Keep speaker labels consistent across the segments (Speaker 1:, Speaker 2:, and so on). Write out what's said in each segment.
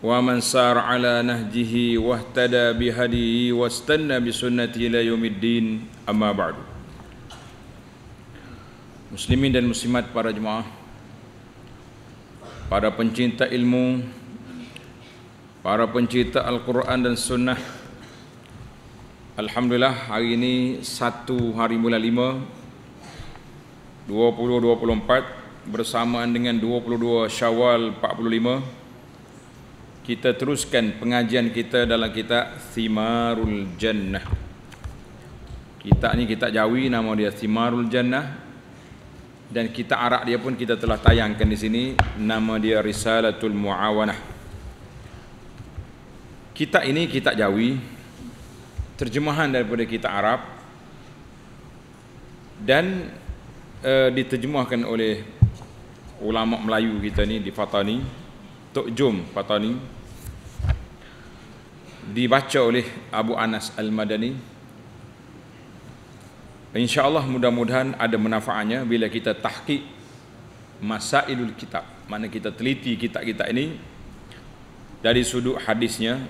Speaker 1: wa man sar ala nahjihi wahtada bihadihi wastanna bi sunnati ila yaumiddin amma ba'du muslimin dan muslimat para jemaah para pencinta ilmu para pencinta al-Quran dan sunnah alhamdulillah hari ini satu hari bulan 5 2024 bersamaan dengan 22 Syawal 45 kita teruskan pengajian kita dalam kitab Simarul Jannah. Kitab ni kitab Jawi nama dia Simarul Jannah dan kita Arab dia pun kita telah tayangkan di sini nama dia Risalatul Muawanah. Kitab ini kitab Jawi terjemahan daripada kitab Arab dan uh, diterjemahkan oleh ulama Melayu kita ni di Fatani Tok Jom Fatani dibaca oleh Abu Anas Al-Madani InsyaAllah mudah-mudahan ada manfaatnya bila kita tahqiq masailul kitab mana kita teliti kitab-kitab ini dari sudut hadisnya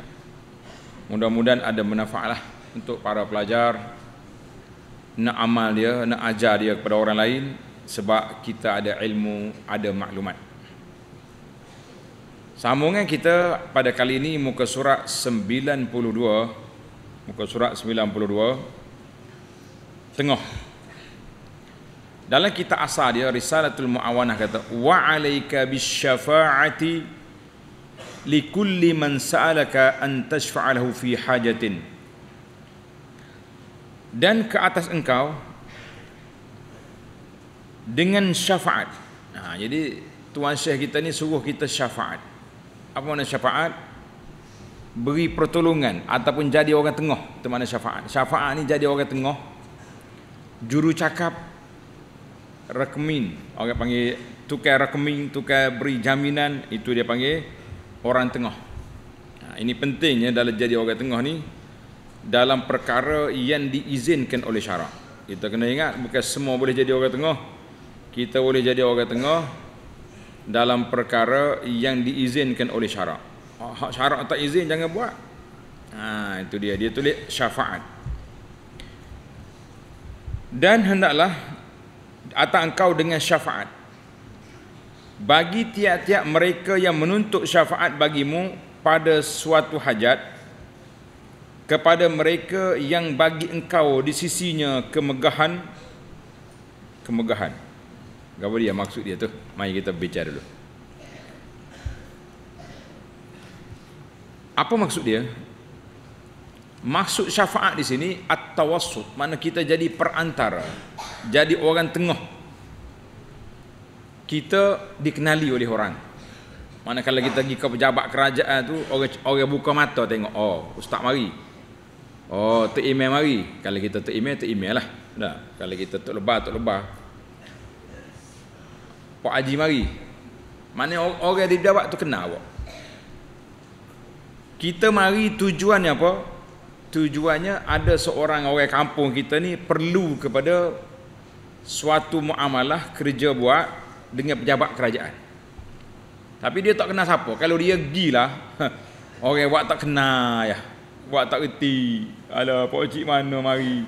Speaker 1: mudah-mudahan ada manfaatlah untuk para pelajar nak amal dia, nak ajar dia kepada orang lain sebab kita ada ilmu, ada maklumat. Sambungan kita pada kali ini muka surat 92 muka surat 92 tengah dalam kitab asal dia Risalatul Muawanah kata wa alayka bisyafaati likulli man sa'alaka an tashfa'a fi hajatin dan ke atas engkau dengan syafaat. Nah, jadi tuan syekh kita ni suruh kita syafaat apa makna syafaat beri pertolongan ataupun jadi orang tengah itu makna syafaat syafaat ni jadi orang tengah juru cakap rekmin orang panggil tukar rekmin tukar beri jaminan itu dia panggil orang tengah ha, ini pentingnya dalam jadi orang tengah ni dalam perkara yang diizinkan oleh syarak kita kena ingat bukan semua boleh jadi orang tengah kita boleh jadi orang tengah dalam perkara yang diizinkan oleh syarak. Hak syarak tak izin jangan buat. Ha itu dia dia tulis syafaat. Dan hendaklah atas engkau dengan syafaat. Bagi tiap-tiap mereka yang menuntut syafaat bagimu pada suatu hajat kepada mereka yang bagi engkau di sisinya kemegahan kemegahan apa dia maksud dia tu? Mari kita bicara dulu. Apa maksud dia? Maksud syafaat di sini at-tawassut, mana kita jadi perantara, jadi orang tengah. Kita dikenali oleh orang. Mana kalau kita pergi ke pejabat kerajaan tu, orang orang buka mata tengok, oh, ustaz mari. Oh, tu email mari. Kalau kita tu email, tu email lah. Dah. Kalau kita tu lebar, tu lebar. Pak Haji mari. Mana orang yang di pejabat tu kenal awak. Kita mari tujuannya apa? Tujuannya ada seorang orang kampung kita ni perlu kepada suatu muamalah kerja buat dengan pejabat kerajaan. Tapi dia tak kenal siapa. Kalau dia gila, orang buat tak kenal ya. Buat tak reti. Ala pak cik mana mari?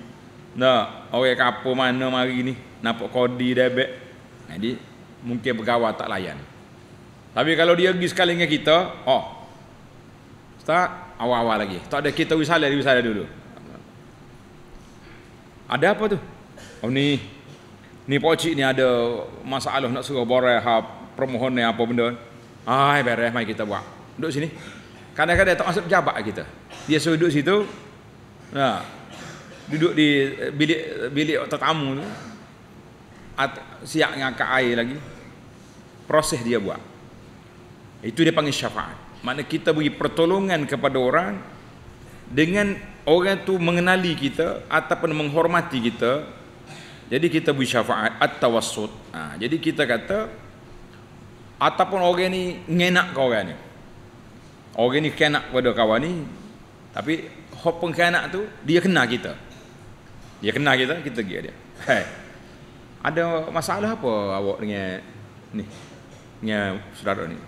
Speaker 1: Nah, orang kampung mana mari ni? Nampak kodi debek. Jadi mungkin pegawai tak layan. Tapi kalau dia pergi sekali dengan kita, oh. Ustaz, awal-awal lagi. Tak ada kita wisala, dia wisala dulu. Ada apa tu? Oh ni. Ni pocik ni ada masalah nak suruh borai hab permohonan apa benda. Ai beres mai kita buat. Duduk sini. Kadang-kadang tak masuk jabat kita. Dia suruh duduk situ. Nah. Ha. Duduk di bilik bilik tetamu tu. At, siap dengan akak air lagi proses dia buat itu dia panggil syafaat makna kita beri pertolongan kepada orang dengan orang tu mengenali kita ataupun menghormati kita jadi kita beri syafaat atau tawassut ha, jadi kita kata ataupun orang ni ngenak ke orang ni orang ni kenak pada kawan ni tapi hopun kenak tu dia kena kita dia kena kita kita gear dia hai ada masalah apa awak dengan ni nya saudara ni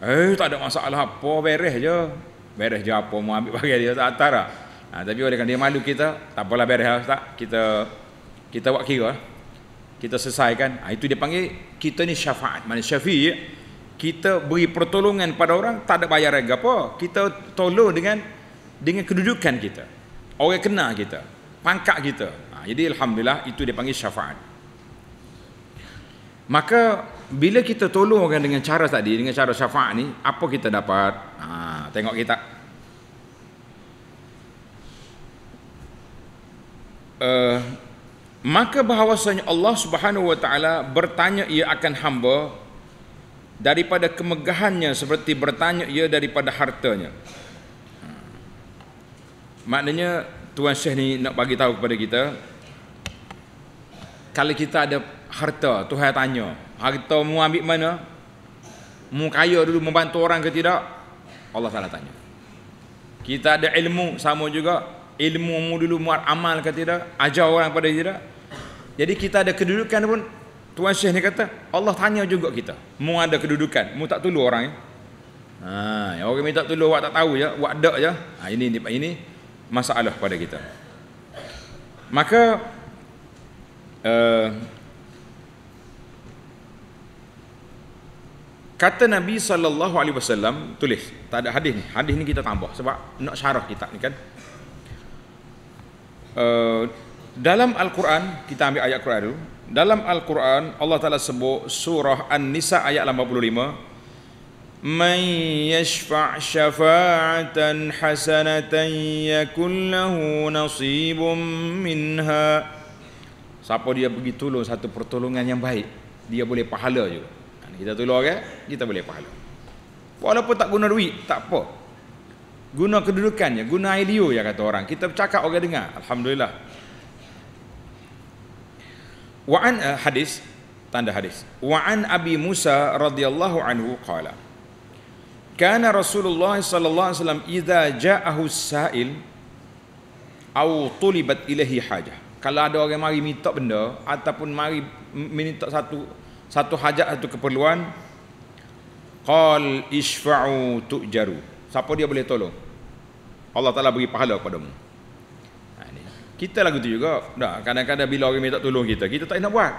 Speaker 1: eh tak ada masalah apa beres je beres je apa mau ambil bagi dia tak atara lah. ha, tapi oleh dia malu kita tak apalah beres lah tak? kita kita buat kira lah. kita selesaikan ha, itu dia panggil kita ni syafaat mana syafi ya. kita beri pertolongan pada orang tak ada bayar harga apa kita tolong dengan dengan kedudukan kita orang kenal kita pangkat kita ha, jadi alhamdulillah itu dia panggil syafaat maka bila kita tolong orang dengan cara tadi dengan cara syafaat ni apa kita dapat ha, tengok kita uh, maka bahawasanya Allah subhanahu wa ta'ala bertanya ia akan hamba daripada kemegahannya seperti bertanya ia daripada hartanya maknanya Tuan Syekh ni nak bagi tahu kepada kita kalau kita ada harta Tuhan tanya harta mu ambil mana mu kaya dulu membantu orang ke tidak Allah salah tanya kita ada ilmu sama juga ilmu mu dulu muat amal ke tidak ajar orang pada tidak jadi kita ada kedudukan pun Tuan Syekh ni kata Allah tanya juga kita mu ada kedudukan mu tak tulu orang ya? ha, yang orang minta tulu. wak tak tahu ya wak dak ya ha, ini, ini ini masalah pada kita maka uh, kata Nabi sallallahu alaihi wasallam tulis tak ada hadis ni hadis ni kita tambah sebab nak syarah kita ni kan uh, dalam al-Quran kita ambil ayat Quran dulu dalam al-Quran Allah taala sebut surah An-Nisa ayat 85 may yashfa' syafa'atan hasanatan yakul lahu nasibum minha siapa dia pergi tolong satu pertolongan yang baik dia boleh pahala juga kita tolong orang, eh? kita boleh pahala. Walaupun tak guna duit, tak apa. Guna kedudukannya, guna idea yang kata orang. Kita bercakap orang dengar. Alhamdulillah. Wa'an uh, hadis, tanda hadis. Wa'an Abi Musa radhiyallahu anhu kala. Kana Rasulullah sallallahu alaihi wasallam idza ja'ahu sa'il au tulibat ilahi hajah. Kalau ada orang mari minta benda ataupun mari minta satu satu hajat satu keperluan qal isfa'u tujaru siapa dia boleh tolong Allah Taala bagi pahala kepadamu ha ini kita lagu tu juga dah kadang-kadang bila orang minta tolong kita kita tak nak buat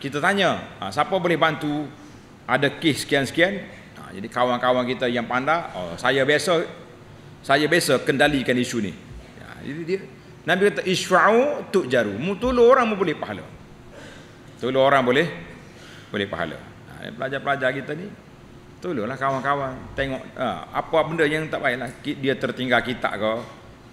Speaker 1: kita tanya ha, siapa boleh bantu ada kes sekian-sekian ha, jadi kawan-kawan kita yang pandai oh, saya biasa saya biasa kendalikan isu ni ya, jadi dia Nabi kata isfa'u tujaru mu tolong orang mu boleh pahala tolong orang boleh boleh pahala. Ha, pelajar-pelajar kita ni tolonglah kawan-kawan tengok ha, apa benda yang tak baiklah dia tertinggal kitab ke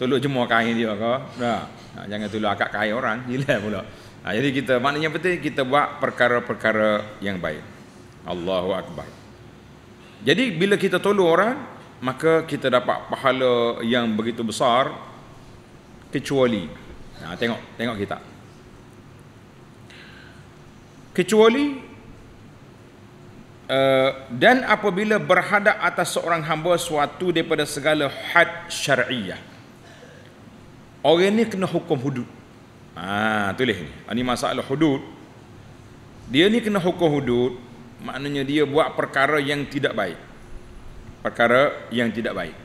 Speaker 1: tolong jemur kain dia ke ha, ha, jangan tolong akak kain orang hilah pula ha, jadi kita maknanya penting kita buat perkara-perkara yang baik Allahu akbar jadi bila kita tolong orang maka kita dapat pahala yang begitu besar kecuali ha, tengok tengok kita kecuali Eh, dan apabila berhadap atas seorang hamba suatu daripada segala had syariah orang ni kena hukum hudud ha tulis ni ini ha, masalah hudud dia ni kena hukum hudud maknanya dia buat perkara yang tidak baik perkara yang tidak baik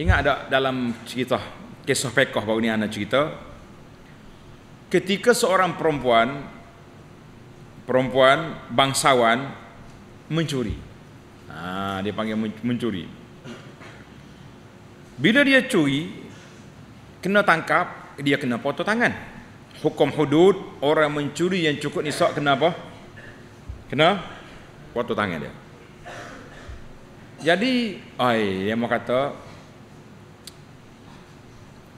Speaker 1: ingat tak dalam cerita kisah fekoh baru ni anak cerita ketika seorang perempuan perempuan bangsawan mencuri. Nah, ha, dia panggil mencuri. Bila dia curi, kena tangkap, dia kena potong tangan. Hukum hudud, orang mencuri yang cukup nisab kena apa? Kena potong tangan dia. Jadi, ai dia mau kata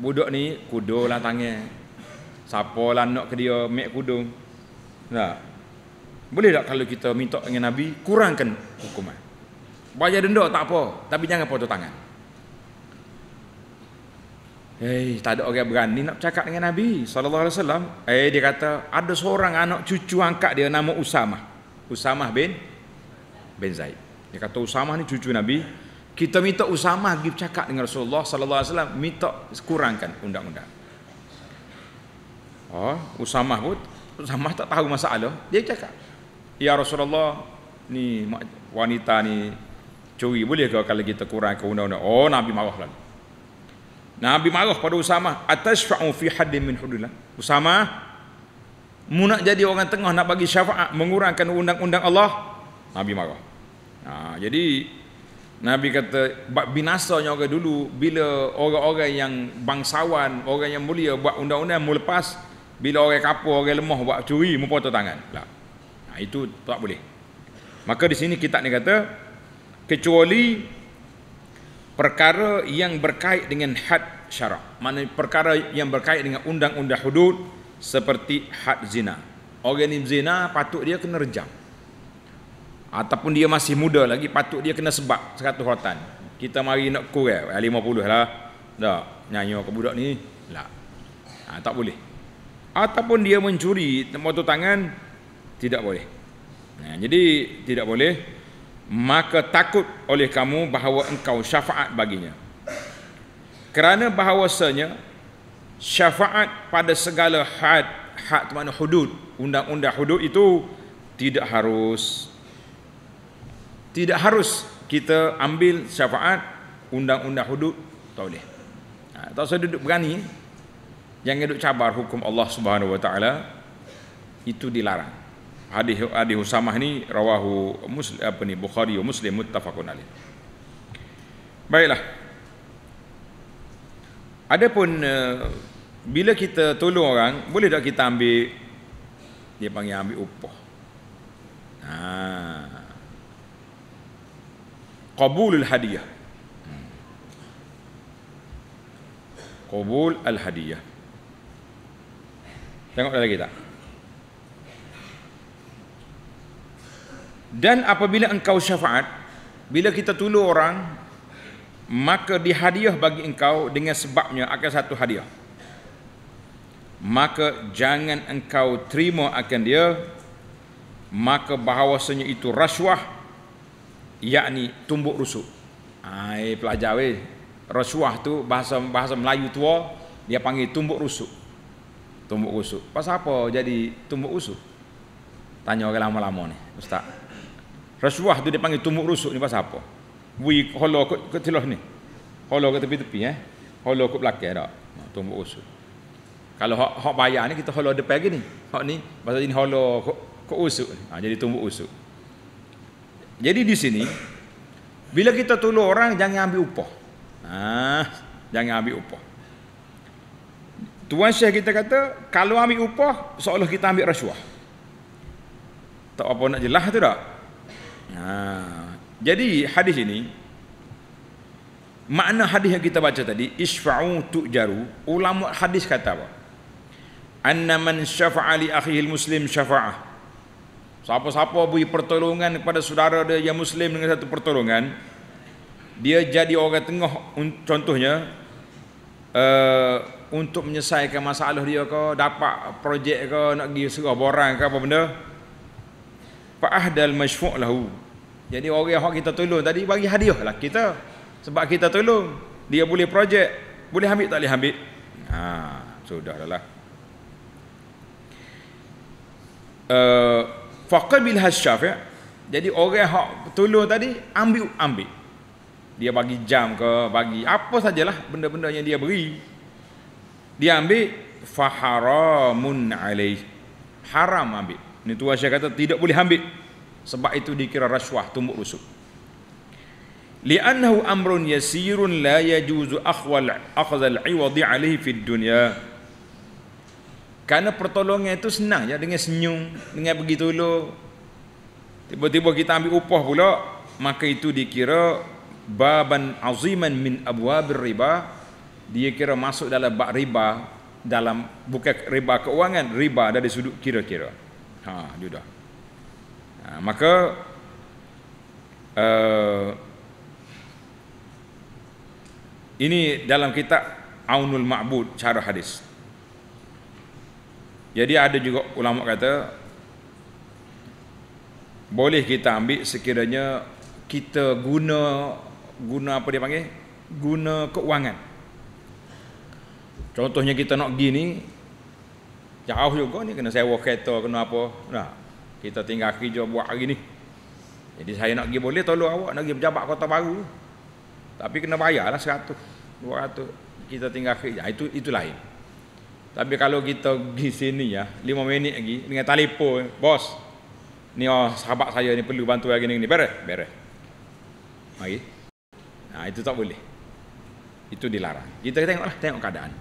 Speaker 1: budak ni kudulah tangan. Siapa lah nak ke dia mek kudung? Tak. Nah. Boleh tak kalau kita minta dengan Nabi kurangkan hukuman? Bayar denda tak apa, tapi jangan potong tangan. Hei, tak ada orang berani nak cakap dengan Nabi sallallahu alaihi wasallam. Eh dia kata ada seorang anak cucu angkat dia nama Usama. Usama bin bin Zaid. Dia kata Usama ni cucu Nabi. Kita minta Usama pergi cakap dengan Rasulullah sallallahu alaihi wasallam minta kurangkan undang-undang. Oh, Usama, pun Usamah tak tahu masalah, dia cakap. Ya Rasulullah, ni wanita ni curi boleh ke kalau kita kurang ke undang-undang? Oh, Nabi marah lah. Nabi marah pada Usama, atashfa'u fi haddin min hududillah. Usama, mu nak jadi orang tengah nak bagi syafaat mengurangkan undang-undang Allah, Nabi marah. Nah, ha, jadi Nabi kata bab binasanya orang dulu bila orang-orang yang bangsawan, orang yang mulia buat undang-undang mu lepas, bila orang kapur, orang lemah buat curi mu potong tangan. Lah ha, itu tak boleh maka di sini kitab ni kata kecuali perkara yang berkait dengan had syarak mana perkara yang berkait dengan undang-undang hudud seperti had zina orang yang zina patut dia kena rejam ataupun dia masih muda lagi patut dia kena sebab satu hutan kita mari nak kurai eh, 50 lah tak nyanyi ke budak ni tak. ha, tak boleh ataupun dia mencuri motor tangan tidak boleh nah, jadi tidak boleh maka takut oleh kamu bahawa engkau syafaat baginya kerana bahawasanya syafaat pada segala had had mana hudud undang-undang hudud itu tidak harus tidak harus kita ambil syafaat undang-undang hudud tak boleh ha, tak usah duduk berani jangan duduk cabar hukum Allah Subhanahu wa taala itu dilarang hadis hadis Usamah ni rawahu Muslim apa ni Bukhari Muslim muttafaqun alaih. Baiklah. Adapun eh, bila kita tolong orang, boleh tak kita ambil dia panggil ambil upah. Ha. Qabulul hadiah. Hmm. Qabul al-hadiah. Tengoklah lagi tak? dan apabila engkau syafaat bila kita tulu orang maka dihadiah bagi engkau dengan sebabnya akan satu hadiah maka jangan engkau terima akan dia maka bahawasanya itu rasuah yakni tumbuk rusuk ai pelajar weh rasuah tu bahasa bahasa Melayu tua dia panggil tumbuk rusuk tumbuk rusuk pasal apa jadi tumbuk rusuk tanya orang lama-lama ni ustaz Rasuah tu dipanggil tumbuk rusuk ni pasal apa? Wi holo kat kat celah ni. Holo kat tepi-tepi eh. Holo kat belakang dak. Ha, tumbuk rusuk. Kalau hak hak bayar ni kita holo depan gini. Hak ni pasal ini holo kat rusuk, Ha, jadi tumbuk rusuk. Jadi di sini bila kita tolong orang jangan ambil upah. Ha, jangan ambil upah. Tuan Syekh kita kata kalau ambil upah seolah kita ambil rasuah. Tak apa nak jelas tu tak? Ha. Jadi hadis ini makna hadis yang kita baca tadi isfa'u tujaru ulama hadis kata apa? Anna man syafa'a li akhihil muslim syafa'ah. Siapa-siapa beri pertolongan kepada saudara dia yang muslim dengan satu pertolongan dia jadi orang tengah contohnya uh, untuk menyelesaikan masalah dia ke dapat projek ke nak pergi serah borang ke apa benda fa ahdal masyfu' lahu jadi orang yang hak kita tolong tadi bagi hadiah lah kita sebab kita tolong dia boleh projek boleh ambil tak boleh ambil ha sudah so, lah uh, eh, faqabil hasyaf ya jadi orang hak tolong tadi ambil ambil dia bagi jam ke bagi apa sajalah benda-benda yang dia beri dia ambil faharamun alaih haram ambil ini tu Aisyah kata tidak boleh ambil sebab itu dikira rasuah tumbuk rusuk. Li'annahu amrun yasirun la yajuzu akhwal akhdh al-iwadi alayhi fi dunya. Karena pertolongan itu senang ya dengan senyum, dengan pergi tolong. Tiba-tiba kita ambil upah pula, maka itu dikira baban aziman min abwabir riba. Dia kira masuk dalam bab riba dalam bukan riba keuangan, riba dari sudut kira-kira. Ha, Judah. Ha, maka uh, ini dalam kitab Aunul Ma'bud cara hadis. Jadi ada juga ulama kata boleh kita ambil sekiranya kita guna guna apa dia panggil? guna keuangan. Contohnya kita nak gini jauh juga ni kena sewa kereta kena apa nah kita tinggal kerja buat hari ni jadi saya nak pergi boleh tolong awak nak pergi pejabat kota baru tapi kena bayarlah 100 200 kita tinggal kerja itu itu lain tapi kalau kita pergi sini ya 5 minit lagi dengan telefon bos ni oh, sahabat saya ni perlu bantu hari ni, ni. beres beres mari nah itu tak boleh itu dilarang kita tengoklah tengok keadaan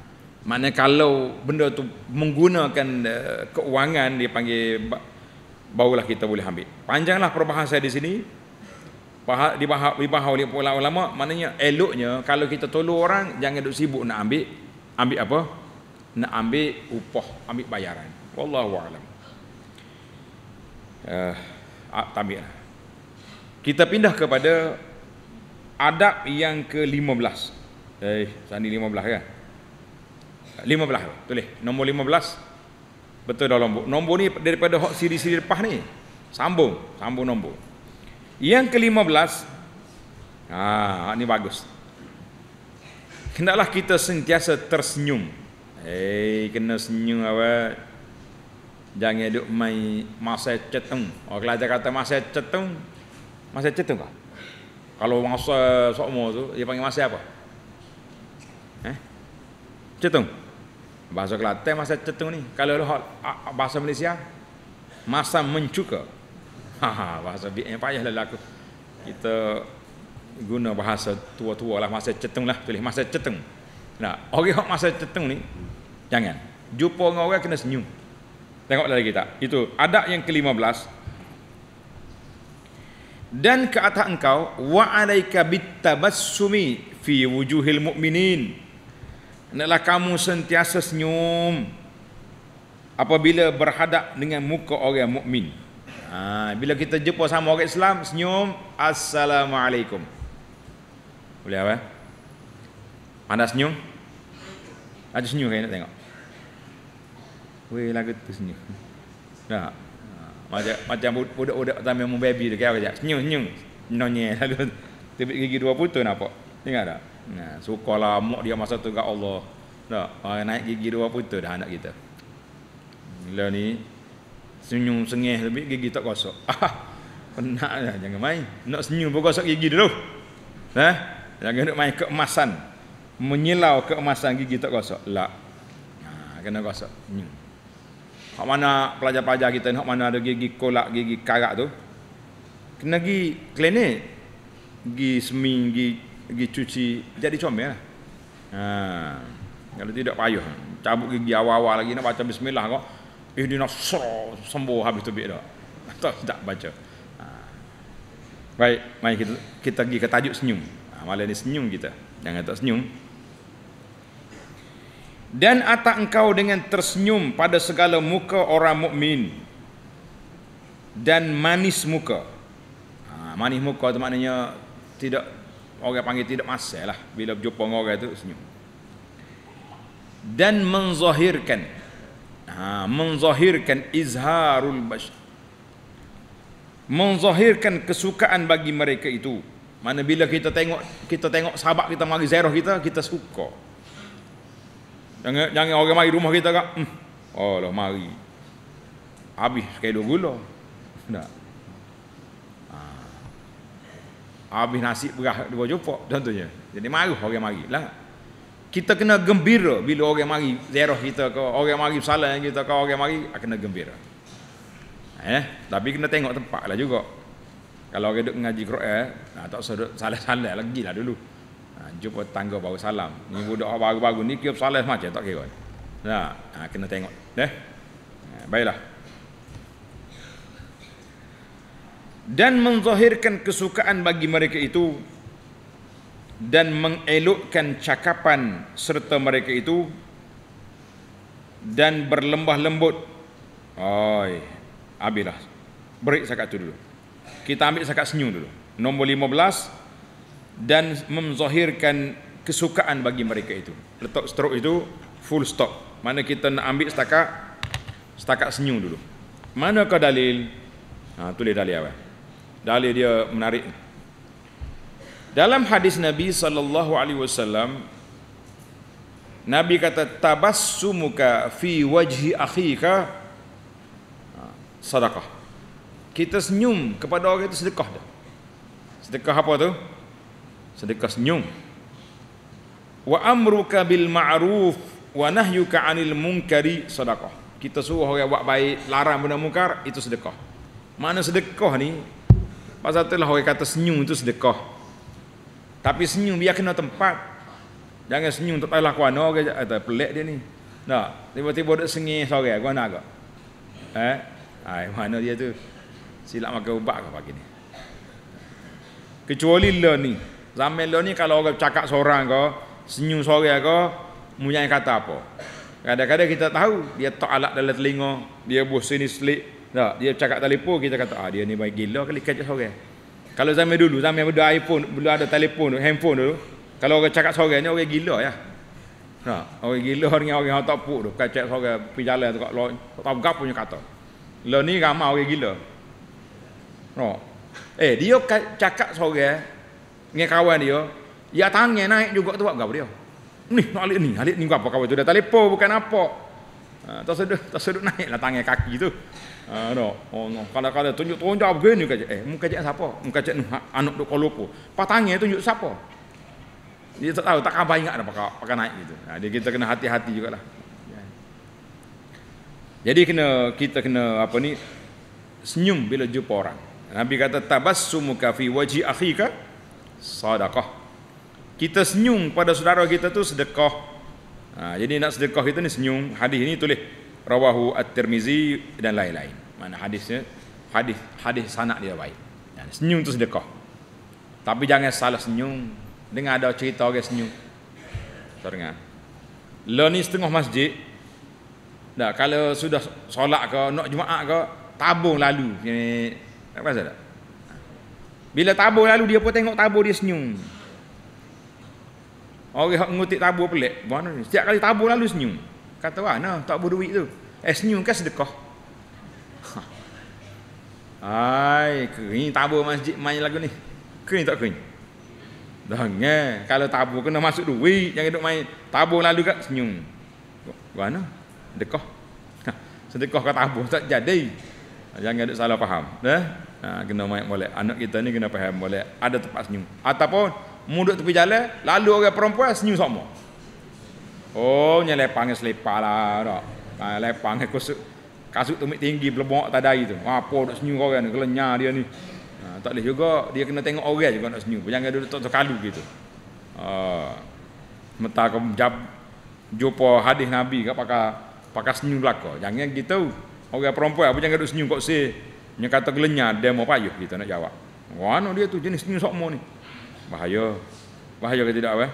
Speaker 1: mana kalau benda tu menggunakan eh, keuangan dia panggil barulah kita boleh ambil. Panjanglah perbahasan saya di sini. di dibahas oleh para ulama maknanya eloknya kalau kita tolong orang jangan duk sibuk nak ambil ambil apa? Nak ambil upah, ambil bayaran. Wallahu alam. Eh, uh, ah, tamir. Lah. Kita pindah kepada adab yang ke-15. Eh, sana 15 kan? Ya? 15 belah tu. Tulis. Nombor 15. Betul dah nombor. Nombor ni daripada hok siri-siri lepas ni. Sambung. Sambung nombor. Yang ke-15. Ah, ha, ni bagus. Hendaklah kita sentiasa tersenyum. Hei, kena senyum awak. Jangan duduk mai masa cetung. Orang kelajar kata masa cetung. Masa cetung kah? Kalau masa sokmo tu, dia panggil masa apa? Eh? Cetung. Bahasa Kelantan masa tertentu ni. Kalau lu ah, ah, bahasa Malaysia masa mencuka. Ha, bahasa bi yang payah lah aku. Kita guna bahasa tua-tua lah masa cetung lah tulis masa cetung nah orang hok masa cetung ni jangan jumpa dengan orang kena senyum tengok lagi tak itu adab yang ke-15 dan ke atas engkau wa alayka bitabassumi fi wujuhil mu'minin hendaklah kamu sentiasa senyum apabila berhadap dengan muka orang mukmin. Ha, bila kita jumpa sama orang Islam, senyum, assalamualaikum. Boleh apa? Anda senyum? Ada senyum ke nak tengok? Weh lagu tu senyum. Tak. macam macam budak-budak tamen mu baby dekat kan? apa senyum senyum. Nonye lagu. Tepi gigi dua putu nampak. Tengok tak? Nah, sukalah mak dia masa tu kat Allah. Tak, orang naik gigi dua putus dah anak kita. Bila ni senyum sengih lebih gigi tak gosok. Penat lah, jangan main. Nak senyum pun gosok gigi dulu. Nah, eh? jangan nak main keemasan. Menyilau keemasan gigi tak gosok. Lah. Nah, kena gosok. Senyum. Hmm. Hak mana pelajar-pelajar kita ni, hak mana ada gigi kolak, gigi karak tu. Kena gigi klinik. Gigi seminggi pergi cuci jadi comel lah. Ha. Kalau tidak payah cabut gigi awal-awal lagi nak baca bismillah kok. Eh dia nak sembuh habis tu dah. Tak tak baca. Ha. Baik, mari kita kita pergi ke tajuk senyum. Ha, malam ni senyum kita. Jangan tak senyum. Dan atak engkau dengan tersenyum pada segala muka orang mukmin dan manis muka. Ha, manis muka itu maknanya tidak orang panggil tidak masalah lah bila berjumpa dengan orang itu senyum dan menzahirkan ha, menzahirkan izharul bashar menzahirkan kesukaan bagi mereka itu mana bila kita tengok kita tengok sahabat kita mari ziarah kita kita suka jangan jangan orang mari rumah kita kak hmm. oh lah mari habis sekali dua gula tak habis nasi berah dua jumpa contohnya. Jadi marah orang mari. Lah. Kita kena gembira bila orang mari ziarah kita ke, orang mari salam kita ke, orang mari ah, kena gembira. Eh, tapi kena tengok tempat lah juga. Kalau orang duduk mengaji Quran, nah, tak usah duduk salam-salam lagi lah dulu. Nah, jumpa tangga baru salam. Ni budak baru-baru ni kira salam macam tak kira. Nah, ah, kena tengok. Eh? Nah, baiklah. dan menzahirkan kesukaan bagi mereka itu dan mengelokkan cakapan serta mereka itu dan berlembah lembut oi habislah break sakat tu dulu kita ambil sakat senyum dulu nombor 15 dan memzahirkan kesukaan bagi mereka itu letak stroke itu full stop mana kita nak ambil setakat setakat senyum dulu manakah dalil ha tulis dalil awak dalil dia menarik dalam hadis Nabi saw. alaihi wasallam Nabi kata tabassumuka fi wajhi akhika ha, sedekah. Kita senyum kepada orang itu sedekah dah. Sedekah apa tu? Sedekah senyum. Wa amruka bil ma'ruf wa nahyuka 'anil munkari sedekah. Kita suruh orang buat baik, larang benda mungkar itu sedekah. Mana sedekah ni? Pasal itulah orang kata senyum itu sedekah. Tapi senyum biar kena tempat. Jangan senyum tak tahu lah kawan orang ah, pelik dia ni. Tak, tiba-tiba duduk sengih sore, eh, kau nak kau? Eh? Ay, ah, mana dia tu? Silap makan ubat kau pagi ni. Kecuali lah ni. Zaman lah ni kalau orang cakap seorang kau, senyum sore kau, punya kata apa? Kadang-kadang kita tahu, dia tak alat dalam telinga, dia bos sini selik, tak, dia cakap telefon kita kata ah dia ni baik gila kali kacau seorang. Kalau zaman dulu zaman ada iPhone, dulu ada telefon, handphone dulu. Kalau orang cakap seorang ni orang gila ya. Tak, ha, orang gila dengan orang tak puk tu kacau seorang pergi jalan dekat lor. Tak tahu gap punya kata. Lo ni ramai orang gila. No, ha. Eh dia cakap seorang dengan kawan dia, ya tangan naik juga tu gap dia. Ni alik ni, alik ni apa kawan tu dah telefon bukan apa. Ha, tak sedut, tak sedut naiklah tangan kaki tu. Ah, ada oh no kala-kala tunjuk tunjuk begini kaje eh muka kaje siapa muka kaje anak duk kolopo patangnya tunjuk siapa dia tak tahu tak apa ingat dah pakak pakak naik gitu ha, dia kita kena hati-hati juga lah. jadi kena kita kena apa ni senyum bila jumpa orang nabi kata tabas sumu kafi waji akhika sadaqah kita senyum pada saudara kita tu sedekah ha, jadi nak sedekah kita ni senyum hadis ni tulis rawahu at-Tirmizi dan lain-lain. Mana hadisnya? Hadis hadis sanad dia baik. Dan senyum tu sedekah. Tapi jangan salah senyum. Dengar ada cerita orang senyum. Tak dengar. Lo lah ni setengah masjid. Dah kalau sudah solat ke, nak Jumaat ke, tabung lalu. Ini tak pasal tak? Bila tabung lalu dia pun tengok tabung dia senyum. Orang yang ngutip tabung pelik, mana ni? Setiap kali tabung lalu senyum. Kata mana tak ada duit tu. Es eh, new kan sedekah. Hai, kering tabu masjid main lagu ni. Kering tak kering? Dah, eh, kalau tabu kena masuk duit, jangan duduk main. Tabu lalu kat senyum. Mana? Dekah. Ha, sedekah kat tabu tak jadi. Jangan duduk salah faham. Eh? Ha, kena main boleh. Anak kita ni kena faham boleh. Ada tempat senyum. Ataupun, muduk tepi jalan, lalu orang perempuan senyum semua. Oh, ni lepang selepak lah. Tak. Ah, lepang kusuk. Kasut tumit tinggi belebok tak ada itu. Apa nak senyum kau kan kelenyar dia ni. Ha, tak boleh juga dia kena tengok orang juga nak senyum. Jangan duduk tok kalu gitu. Ah. Mata kau jap jumpa hadis Nabi kau pakai pakai senyum belaka. Jangan gitu. Orang perempuan apa jangan duduk senyum kok se. Nya kata kelenyar dia mau payuh gitu nak jawab. Mana dia tu jenis senyum sokmo ni. Bahaya. Bahaya ke tidak apa?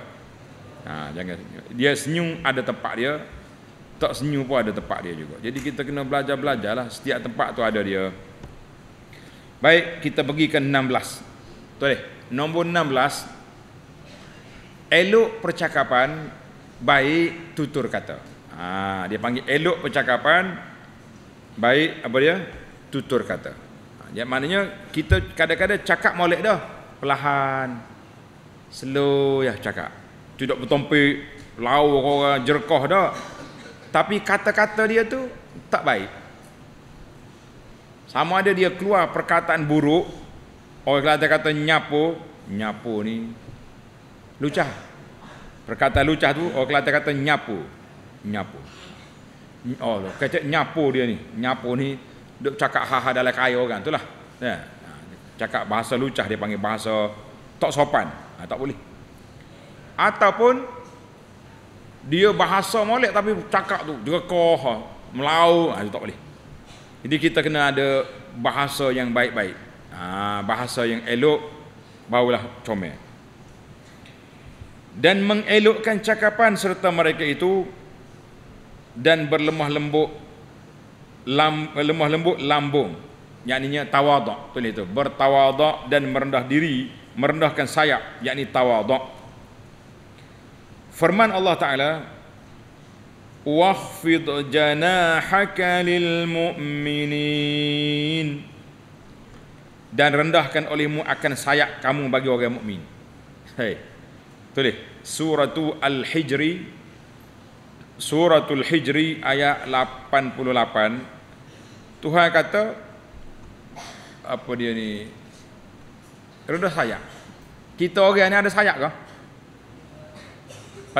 Speaker 1: Ha, jangan dia senyum ada tempat dia, tak senyum pun ada tempat dia juga. Jadi kita kena belajar belajar lah. setiap tempat tu ada dia. Baik, kita pergi ke 16. Tolih, nombor 16 elok percakapan, baik tutur kata. Ha, dia panggil elok percakapan, baik apa dia? tutur kata. Ha, maknanya kita kadang-kadang cakap molek dah, perlahan slow ya cakap tidak bertompik lau orang jerkah dah tapi kata-kata dia tu tak baik sama ada dia keluar perkataan buruk orang kata kata nyapo nyapo ni lucah perkata lucah tu orang kata oh, kata nyapo nyapo oh lo kata nyapo dia ni nyapo ni duk cakap ha ha dalam kaya orang tu lah ya. Ha, cakap bahasa lucah dia panggil bahasa tak sopan ha, tak boleh ataupun dia bahasa molek tapi cakap tu juga jerekah melau ha, tak boleh jadi kita kena ada bahasa yang baik-baik ha, bahasa yang elok barulah comel dan mengelokkan cakapan serta mereka itu dan berlemah lembut lam, eh, lemah lembut lambung yakninya tawaduk tu itu bertawaduk dan merendah diri merendahkan sayap yakni tawaduk firman Allah Ta'ala wakhfid janahaka lil mu'minin dan rendahkan olehmu akan sayap kamu bagi orang mukmin. Hey, Tulis surah Al-Hijri Suratul Hijri ayat 88 Tuhan kata apa dia ni? Rendah sayap. Kita orang ni ada sayap ke?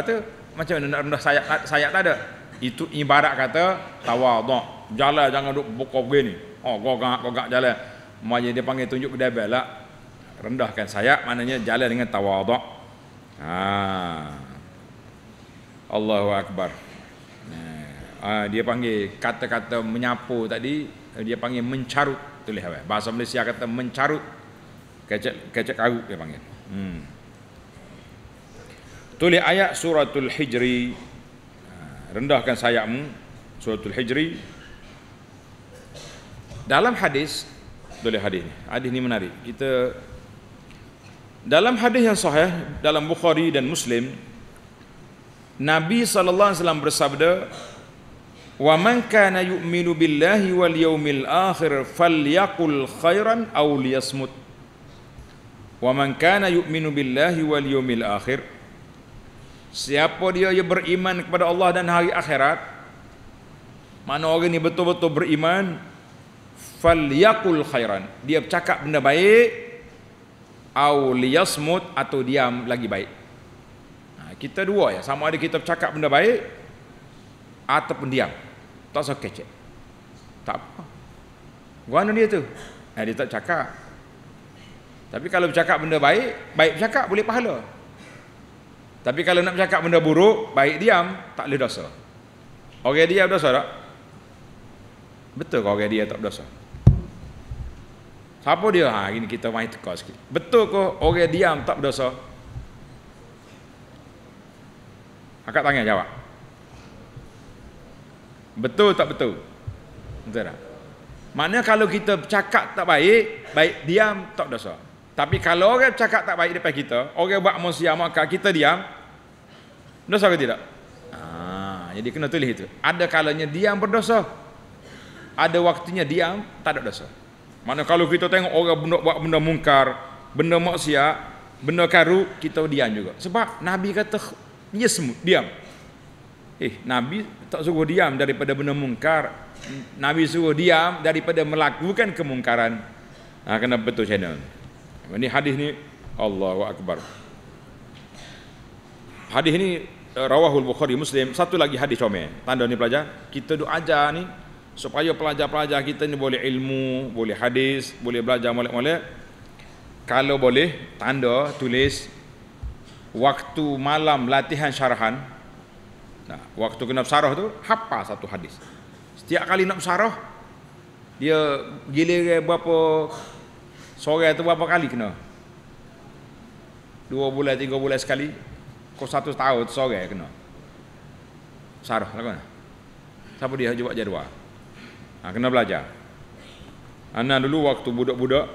Speaker 1: tu macam mana nak rendah sayap ah, sayap tak ada. Itu ibarat kata tawaduk. Jalan jangan duk buka begini. Oh gogak gogak jalan. Maknanya dia panggil tunjuk ke debel lah. Rendahkan sayap maknanya jalan dengan tawaduk. Ha. Allahu akbar. Ha. dia panggil kata-kata menyapu tadi dia panggil mencarut tulis apa? Bahasa Malaysia kata mencarut kecek kecek karut dia panggil. Hmm. Tulis ayat suratul hijri ha, Rendahkan sayapmu Suratul hijri Dalam hadis Tulis hadis ni Hadis ni menarik Kita Dalam hadis yang sahih Dalam Bukhari dan Muslim Nabi SAW bersabda Wa man kana yu'minu billahi wal yawmil akhir falyakul khairan aw liyasmut Wa man kana yu'minu billahi wal yawmil akhir Siapa dia yang beriman kepada Allah dan hari akhirat? Mana orang ini betul-betul beriman? Falyakul khairan. Dia bercakap benda baik. Au liyasmut atau diam lagi baik. Nah, ha, kita dua ya. Sama ada kita bercakap benda baik. Ataupun diam. Tak sok kecek. Tak apa. Guana dia tu? Nah, eh, dia tak cakap. Tapi kalau bercakap benda baik, baik bercakap boleh pahala. Tapi kalau nak bercakap benda buruk, baik diam, tak boleh dosa. Orang dia berdosa tak? Betul ke orang dia tak berdosa? Siapa dia? Ha, ini kita main teka sikit. Betul ke orang diam tak berdosa? Angkat tangan jawab. Betul tak betul? Betul tak? Maknanya kalau kita bercakap tak baik, baik diam tak berdosa. Tapi kalau orang cakap tak baik depan kita, orang buat manusia makan, kita diam, Dosa ke tidak? Ah, jadi kena tulis itu. Ada kalanya dia yang berdosa. Ada waktunya diam tak ada dosa. Mana kalau kita tengok orang benda buat benda mungkar, benda maksiat, benda karu, kita diam juga. Sebab Nabi kata dia semua diam. Eh, Nabi tak suruh diam daripada benda mungkar. Nabi suruh diam daripada melakukan kemungkaran. Ha, kena betul channel. Ini hadis ni Allahu akbar. Hadis ini Eh, rawahul bukhari muslim satu lagi hadis comel tanda ni pelajar kita duk aja ni supaya pelajar-pelajar kita ni boleh ilmu boleh hadis boleh belajar molek-molek kalau boleh tanda tulis waktu malam latihan syarahan nah, waktu kena syarah tu hafal satu hadis setiap kali nak syarah dia gilir berapa sore tu berapa kali kena dua bulan tiga bulan sekali kau satu tahun sore kena. Sarah lah kena. Siapa dia jawab jadual? Ha, kena belajar. Ana dulu waktu budak-budak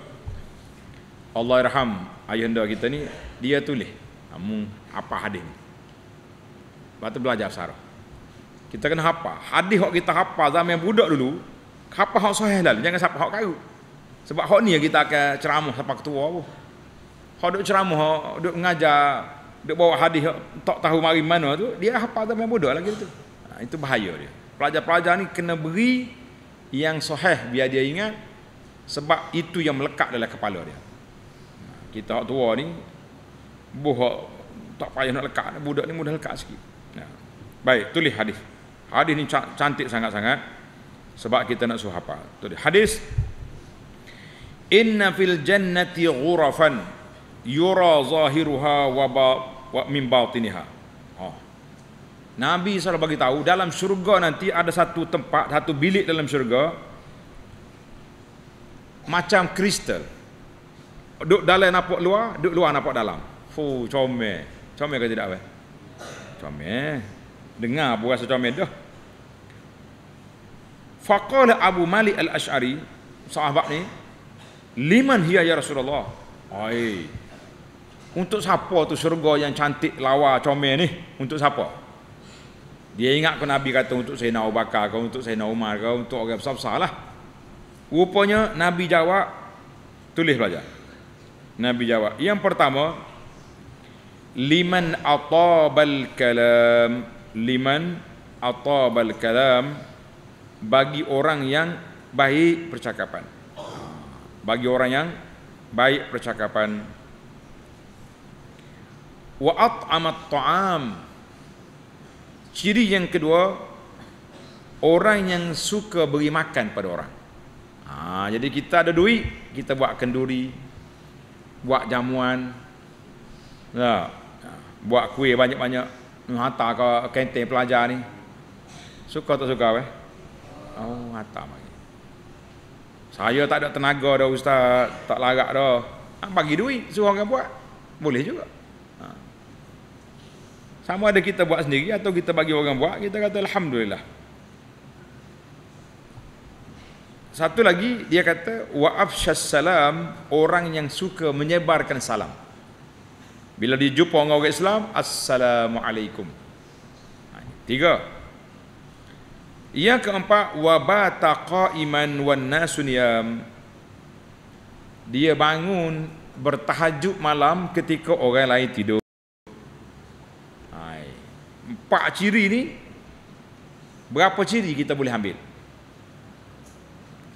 Speaker 1: Allah irham ayahanda kita ni dia tulis kamu ha, apa hadis ni. Batu belajar sarah. Kita kena hafal. Hadis hok kita hafal zaman budak dulu, hafal hok sahih lalu jangan sampai hok karut. Sebab hok ni yang kita akan ceramah sampai ketua pun. Hok duk ceramah, hok duk mengajar dia bawa hadis tak tahu mari mana tu dia hafal ah, zaman bodoh lagi tu ha, itu bahaya dia pelajar-pelajar ni kena beri yang sahih biar dia ingat sebab itu yang melekat dalam kepala dia ha, kita orang tua ni buh tak payah nak lekat budak ni mudah lekat sikit ha, baik tulis hadis hadis ni cantik sangat-sangat sebab kita nak suruh hafal tulis hadis inna fil jannati ghurafan yura zahiruha wa min batiniha. Oh. Nabi SAW bagi tahu dalam syurga nanti ada satu tempat, satu bilik dalam syurga macam kristal. Duk dalam nampak luar, duk luar nampak dalam. Fu, comel. Comel ke tidak weh? Comel. Dengar apa rasa comel dah. Faqala Abu Malik Al-Asy'ari, sahabat ni, liman hiya ya Rasulullah? Ai, untuk siapa tu surga yang cantik lawa comel ni? Untuk siapa? Dia ingat ke Nabi kata untuk Sayyidina Abu Bakar ke, untuk Sayyidina Umar ke, untuk orang besar-besar lah. Rupanya Nabi jawab, tulis belajar. Nabi jawab, yang pertama, Liman atabal kalam, liman atabal kalam, Bagi orang yang baik percakapan. Bagi orang yang baik percakapan wa at'amat ta'am ciri yang kedua orang yang suka beri makan pada orang ha, jadi kita ada duit kita buat kenduri buat jamuan ya, buat kuih banyak-banyak hantar ke kenteng pelajar ni suka tak suka eh? oh hantar bagi saya tak ada tenaga dah ustaz tak larak dah bagi duit suruh orang buat boleh juga sama ada kita buat sendiri atau kita bagi orang buat, kita kata alhamdulillah. Satu lagi dia kata wa wa'afsyas salam orang yang suka menyebarkan salam. Bila dia jumpa orang, -orang Islam, assalamualaikum. Ha, tiga. Yang keempat wa bata qaiman wan nasuniyam. Dia bangun bertahajud malam ketika orang lain tidur empat ciri ni berapa ciri kita boleh ambil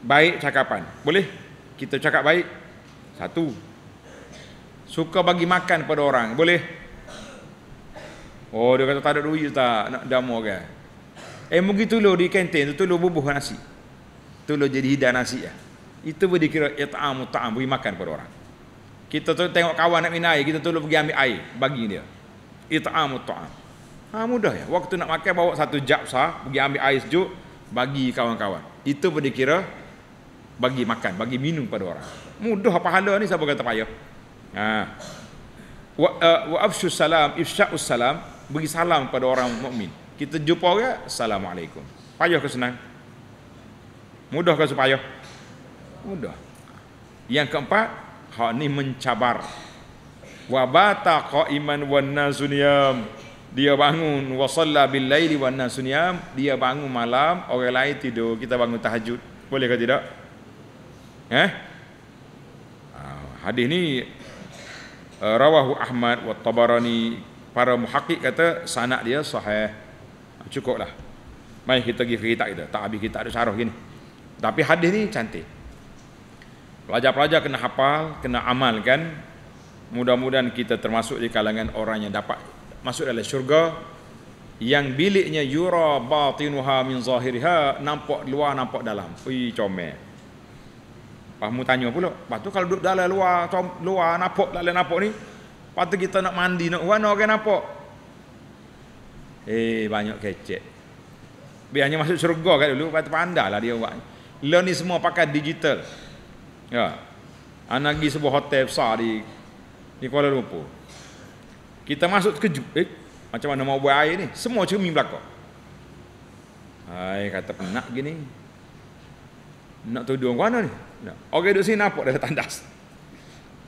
Speaker 1: baik cakapan boleh kita cakap baik satu suka bagi makan pada orang boleh oh dia kata tak ada duit tak nak damu orang kan? eh mugi tulu di kantin tu lo bubuh nasi lo jadi hidah nasi ya itu boleh dikira kira ita'amu ta'am bagi makan pada orang kita tu tengok kawan nak minum air kita tulu pergi ambil air bagi dia ita'amu ta'am Ha, mudah ya. Waktu nak makan bawa satu jap sah, pergi ambil air sejuk, bagi kawan-kawan. Itu pun dikira bagi makan, bagi minum pada orang. Mudah pahala ni siapa kata payah. Ha. Wa, uh, wa afshu salam, ifsha'us salam, bagi salam pada orang mukmin. Kita jumpa orang, Assalamualaikum. Payah ke senang? Mudah ke supaya? Mudah. Yang keempat, hak ni mencabar. Wa bata iman wa nazuniyam dia bangun wasalla bil laili wan nasuniyam dia bangun malam orang lain tidur kita bangun tahajud boleh ke tidak eh ah, hadis ni eh, rawahu ahmad wa tabarani para muhakik kata sanak dia sahih ah, cukuplah mai kita pergi cerita kita tak habis kita ada syarah gini tapi hadis ni cantik pelajar-pelajar kena hafal kena amalkan mudah-mudahan kita termasuk di kalangan orang yang dapat masuk dalam syurga yang biliknya yura batinuha min zahiriha nampak luar nampak dalam ui comel lepas mu tanya pula lepas tu kalau duduk dalam luar com, luar nampak dalam nampak ni lepas tu kita nak mandi nak wana orang nampak eh banyak kecek biarnya masuk syurga kat dulu lepas tu lah dia buat lo ni semua pakai digital ya anak pergi sebuah hotel besar di di Kuala Lumpur kita masuk terkejut. Eh, macam mana mau buat air ni? Semua cermin belakang. Hai kata penak gini. Nak tuduh orang mana ni? Nak. Orang duduk sini nampak dah tandas.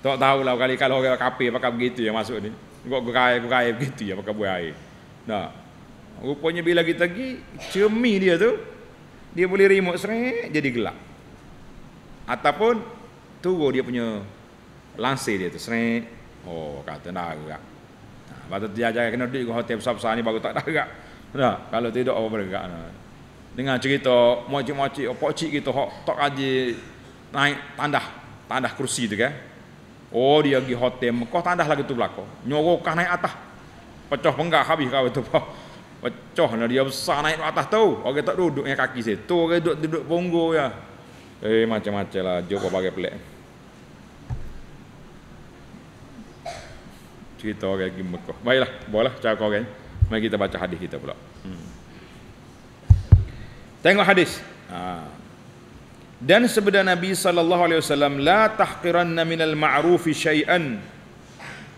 Speaker 1: Tak tahulah kali kalau orang kafe pakai begitu yang masuk ni. Gok gerai kaya begitu yang pakai buat air. Nak. Rupanya bila kita pergi cermin dia tu dia boleh remote seret jadi gelap. Ataupun turun dia punya lansir dia tu seret. Oh kata nak gerak. Patut dia ajar kena duit ke hotel besar-besar ni baru tak ada gerak. Nah, kalau tidak apa bergerak nah. Dengan cerita macam-macam apa oh, cik kita hok tak kaji naik tandah, tandah kerusi tu kan. Oh dia pergi hotel Mekah tandah lagi tu belako. Nyoro kah naik atas. Pecah penggah habis kau tu. Pecah nah dia besar naik atas tu. Orang tak duduk yang kaki situ, orang duduk duduk punggung ya. Eh macam-macam lah jumpa bagai pelik. cerita orang pergi Mekah. Baiklah, buatlah cara kau kan. Mari kita baca hadis kita pula. Hmm. Tengok hadis. Ha. Dan sebenar Nabi sallallahu alaihi wasallam la tahqiranna minal ma'ruf syai'an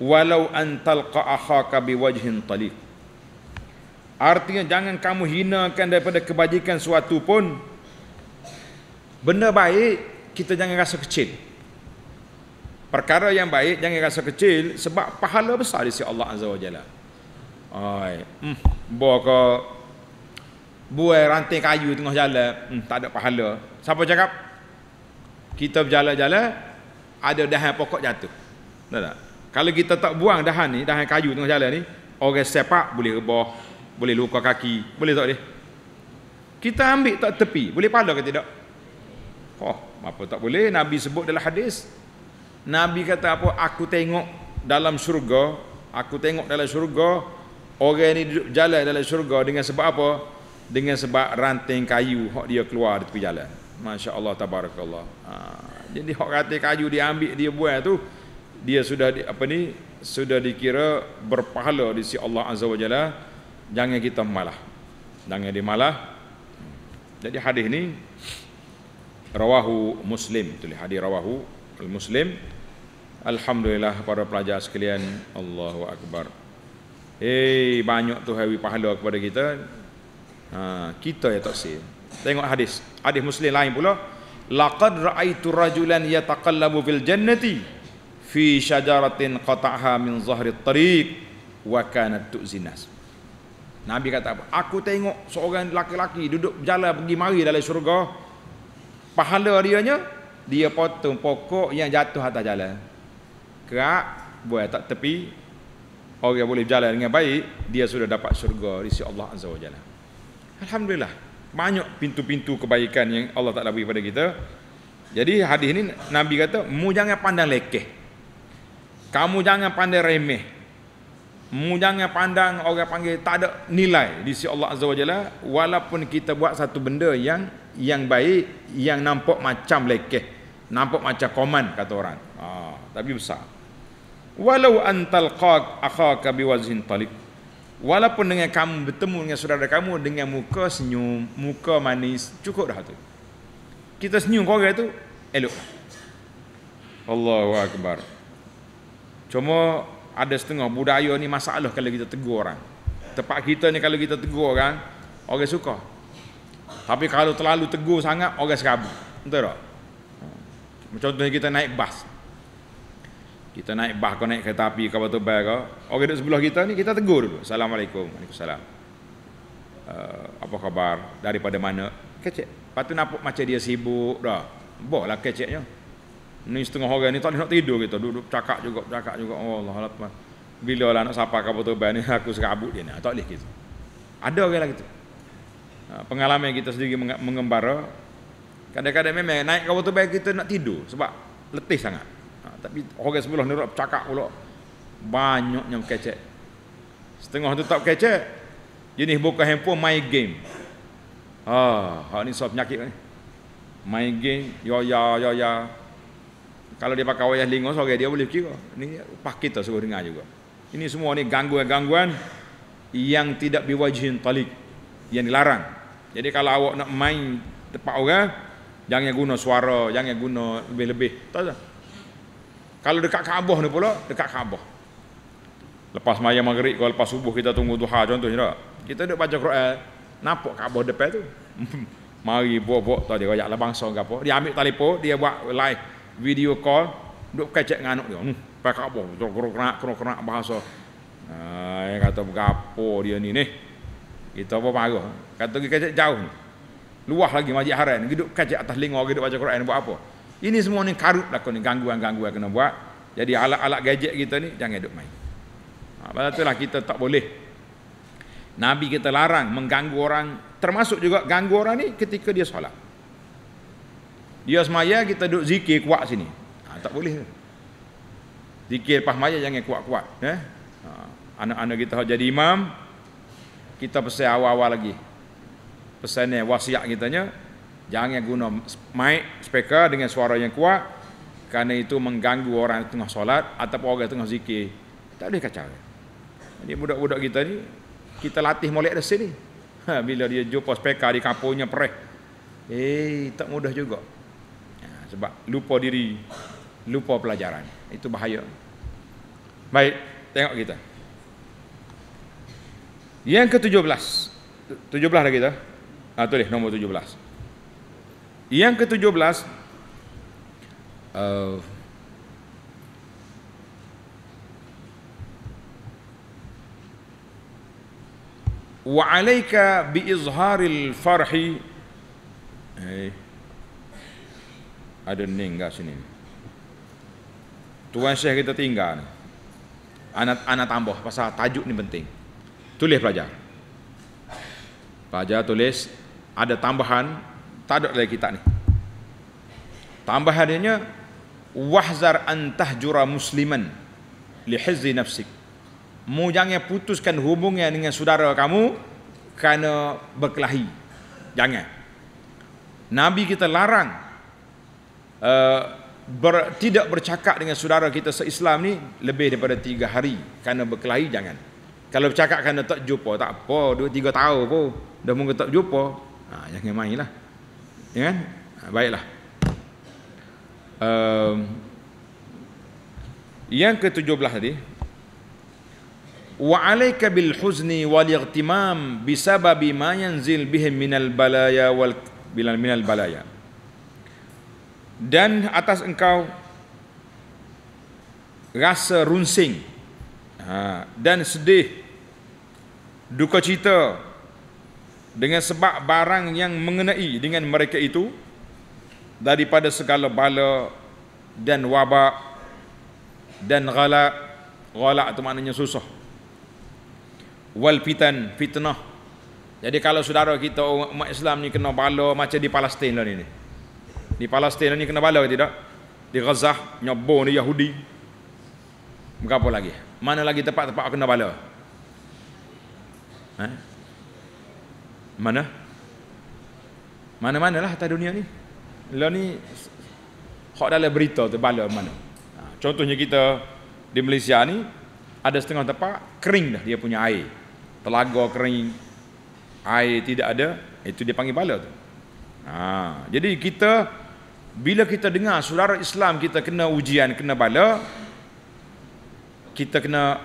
Speaker 1: walau an talqa akhaka biwajhin taliq. Artinya jangan kamu hinakan daripada kebajikan suatu pun benda baik kita jangan rasa kecil perkara yang baik jangan rasa kecil sebab pahala besar di sisi Allah Azza wa Jalla. Ai, hmm, buka buai ranting kayu tengah jalan, hmm, tak ada pahala. Siapa cakap? Kita berjalan-jalan ada dahan pokok jatuh. Tak tak? Kalau kita tak buang dahan ni, dahan kayu tengah jalan ni, orang sepak boleh rebah, boleh luka kaki, boleh tak dia? Kita ambil tak tepi, boleh pahala ke tidak? Oh, apa tak boleh? Nabi sebut dalam hadis, Nabi kata apa? Aku tengok dalam syurga, aku tengok dalam syurga, orang ini duduk jalan dalam syurga dengan sebab apa? Dengan sebab ranting kayu hok dia keluar di jalan. Masya-Allah tabarakallah. Ha. jadi hok ranting kayu dia diambil dia buat tu dia sudah di, apa ni? Sudah dikira berpahala di sisi Allah Azza wa Jalla. Jangan kita malah. Jangan dia malah. Jadi hadis ni rawahu Muslim, tulis hadis rawahu al-Muslim. Alhamdulillah para pelajar sekalian, Allahu akbar. Hei, banyak tu hawi pahala kepada kita. Ha, kita yang tak sih. Tengok hadis. Hadis Muslim lain pula. Laqad ra'aitu rajulan yataqallabu fil jannati fi syajaratin qata'aha min zahri tariq wa kanat tu'zinas. Nabi kata apa? Aku tengok seorang lelaki-lelaki duduk berjalan pergi mari dalam syurga. Pahala dia dia potong pokok yang jatuh atas jalan kerak buat tak tepi orang yang boleh berjalan dengan baik dia sudah dapat syurga risi Allah Azza wa Jalla Alhamdulillah banyak pintu-pintu kebaikan yang Allah Ta'ala beri pada kita jadi hadis ini Nabi kata mu jangan pandang lekeh kamu jangan pandang remeh mu jangan pandang orang panggil tak ada nilai di sisi Allah Azza wa Jalla walaupun kita buat satu benda yang yang baik yang nampak macam lekeh nampak macam koman kata orang ha, tapi besar walau antal qaq akhaka biwazhin talib walaupun dengan kamu bertemu dengan saudara kamu dengan muka senyum muka manis cukup dah tu kita senyum kau orang tu elok Allahu akbar cuma ada setengah budaya ni masalah kalau kita tegur orang tempat kita ni kalau kita tegur orang orang suka tapi kalau terlalu tegur sangat orang serabut. Betul tak? Macam contohnya kita naik bas. Kita naik bas kau naik kereta api kau betul bayar kau. Orang duduk sebelah kita ni kita tegur dulu. Assalamualaikum. Waalaikumsalam. Uh, apa khabar? Daripada mana? Kecik. Lepas tu nampak macam dia sibuk dah. Boh lah keciknya. Ni setengah orang ni tak nak tidur kita. Duduk cakap juga, cakap juga. Oh, Allah Allah. Bila lah nak sapa kau betul bayar ni aku serabut dia ni. Tak boleh kita. Ada orang lah tu. Gitu. Ha, pengalaman kita sendiri mengembara kadang-kadang memang naik kapal terbang kita nak tidur sebab letih sangat ha, tapi orang sebelah ni cakap pula banyaknya kecek setengah tu tak kecek jenis buka handphone main game ah, ni sebab penyakit ni main game yo ya yo ya, ya, ya kalau dia pakai wayah lingos orang dia boleh kira Ini pak kita suruh dengar juga ini semua ni gangguan-gangguan yang tidak biwajihin talik yang dilarang jadi kalau awak nak main tempat orang, jangan guna suara, jangan guna lebih-lebih. Tahu tak? Kalau dekat Kaabah ni pula, dekat Kaabah. Lepas maya maghrib ke lepas subuh kita tunggu duha contohnya tak? Kita duduk baca Quran, nampak Kaabah depan tu. Mari buat-buat tadi rakyat lah bangsa ke apa. Dia ambil telefon, dia buat live video call, duduk kecek dengan anak dia. Hmm, pakai Kaabah, kerok-kerok bahasa. Ah, yang kata, apa dia ni ni? Kita pun marah. Kata pergi kajak jauh ni. Luah lagi masjid haram. Geduk kajak atas lingor, geduk baca Quran, buat apa. Ini semua ni karut lah ni. Gangguan-gangguan kena buat. Jadi alat-alat gadget kita ni, jangan duduk main. Ha, pasal lah kita tak boleh. Nabi kita larang mengganggu orang. Termasuk juga ganggu orang ni ketika dia solat. Dia semaya, kita duduk zikir kuat sini. Ha, tak boleh. Zikir lepas maya jangan kuat-kuat. Eh? Ha, anak-anak kita jadi imam, kita pesan awal-awal lagi pesannya wasiat kita nya jangan guna mic speaker dengan suara yang kuat kerana itu mengganggu orang tengah solat atau orang tengah zikir tak boleh kacau jadi budak-budak kita ni kita latih molek dari sini ha, bila dia jumpa speaker di kampungnya perih eh tak mudah juga ha, sebab lupa diri lupa pelajaran itu bahaya baik tengok kita yang ke-17 17 dah kita Ah tulis nombor 17. Yang ke-17 uh, wa alayka bi izharil farhi hey. Eh, ada ning enggak sini tuan syekh kita tinggal anak anak tambah pasal tajuk ni penting tulis pelajar Pelajar tulis ada tambahan tak ada dalam kitab ni. Tambahannya wahzar antah tahjura musliman li hizzi nafsik. Mu jangan putuskan hubungan dengan saudara kamu kerana berkelahi. Jangan. Nabi kita larang uh, ber, tidak bercakap dengan saudara kita seislam ni lebih daripada tiga hari kerana berkelahi jangan. Kalau bercakap kerana tak jumpa, tak apa. Dua, tiga tahun pun. Dah mungkin tak jumpa. Ha, jangan main lah. Ya kan? Ha, baiklah. Um, yang ke tujuh belah tadi. وعليك بالحزن والاغتمام بسبب ما ينزل minal balaya wal وال minal balaya dan atas engkau rasa runsing ha, dan sedih duka cita dengan sebab barang yang mengenai dengan mereka itu daripada segala bala dan wabak dan ghalak ghalak itu maknanya susah wal fitan fitnah jadi kalau saudara kita umat Islam ni kena bala macam di Palestin lah ni ni di Palestin lah ni kena bala tidak di Gaza nyobong ni Yahudi apa lagi mana lagi tempat-tempat kena bala Ha? Mana Mana? mana lah atas dunia ni. Lo lah ni hak dalam berita tu bala mana. Ha, contohnya kita di Malaysia ni ada setengah tempat kering dah dia punya air. Telaga kering. Air tidak ada, itu dia panggil bala tu. Ha, jadi kita bila kita dengar saudara Islam kita kena ujian, kena bala, kita kena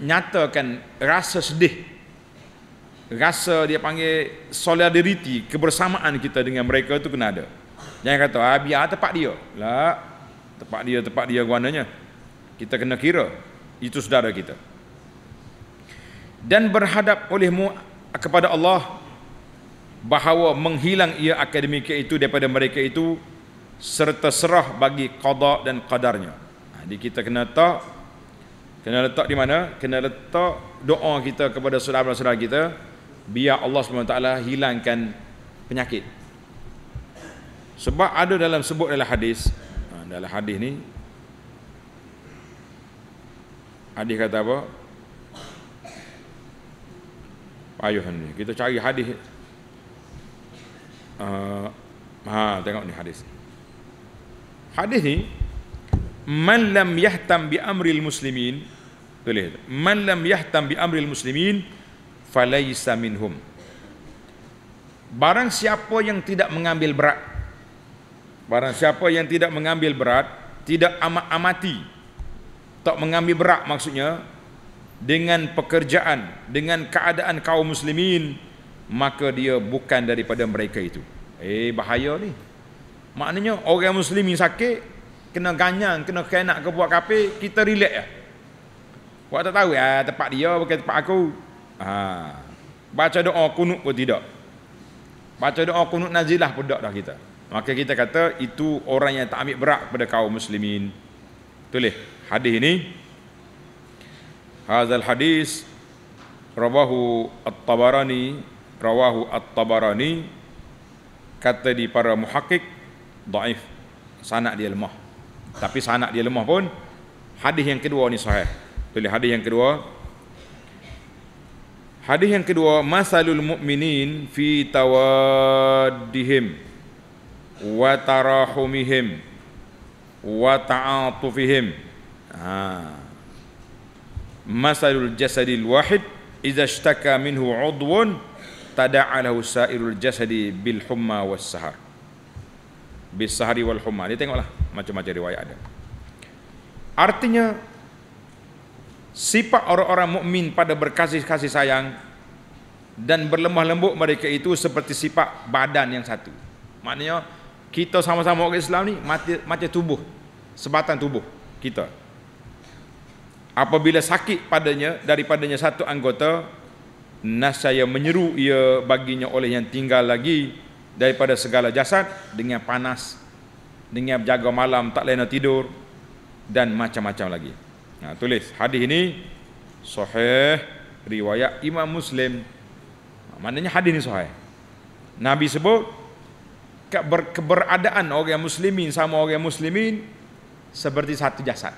Speaker 1: nyatakan rasa sedih rasa dia panggil solidariti kebersamaan kita dengan mereka itu kena ada jangan kata ah, biar tempat dia lah tempat dia tempat dia guananya kita kena kira itu saudara kita dan berhadap olehmu kepada Allah bahawa menghilang ia akademik itu daripada mereka itu serta serah bagi qada dan qadarnya ha, jadi kita kena tak kena letak di mana kena letak doa kita kepada saudara-saudara kita biar Allah SWT hilangkan penyakit sebab ada dalam sebut dalam hadis ha, dalam hadis ni hadis kata apa ayuh ni kita cari hadis uh, ha tengok ni hadis hadis ni man lam yahtam bi amril muslimin boleh man lam yahtam bi amril muslimin falaysa minhum barang siapa yang tidak mengambil berat barang siapa yang tidak mengambil berat tidak amat amati tak mengambil berat maksudnya dengan pekerjaan dengan keadaan kaum muslimin maka dia bukan daripada mereka itu eh bahaya ni maknanya orang muslimin sakit kena ganyang kena kena ke buat kafe kita relax ya buat tak tahu ya tempat dia bukan tempat aku Ha. Baca doa kunut pun tidak. Baca doa kunut nazilah pun tak dah kita. Maka kita kata itu orang yang tak ambil berat kepada kaum muslimin. Tulis eh? hadis ini. Hazal hadis rawahu At-Tabarani, rawahu At-Tabarani kata di para muhakik daif sanak dia lemah. Tapi sanak dia lemah pun hadis yang kedua ni sahih. Tulis eh? hadis yang kedua Hadis yang kedua, masalul mu'minin fi tawaddihim wa tarahumihim wa ta'atufihim. Ha. Masalul jasadil wahid idza ishtaka minhu 'udwun tada'alahu sa'irul jasadi bil humma was sahar. Bis sahari wal humma. Ni tengoklah macam-macam riwayat ada. Artinya sifat orang-orang mukmin pada berkasih kasih sayang dan berlemah lembut mereka itu seperti sifat badan yang satu. Maknanya kita sama-sama orang Islam ni mati mati tubuh sebatan tubuh kita. Apabila sakit padanya daripadanya satu anggota saya menyeru ia baginya oleh yang tinggal lagi daripada segala jasad dengan panas dengan jaga malam tak lena tidur dan macam-macam lagi. Ha, tulis hadis ini sahih riwayat Imam Muslim. Ha, maknanya hadis ini sahih. Nabi sebut keberadaan orang muslimin sama orang muslimin seperti satu jasad.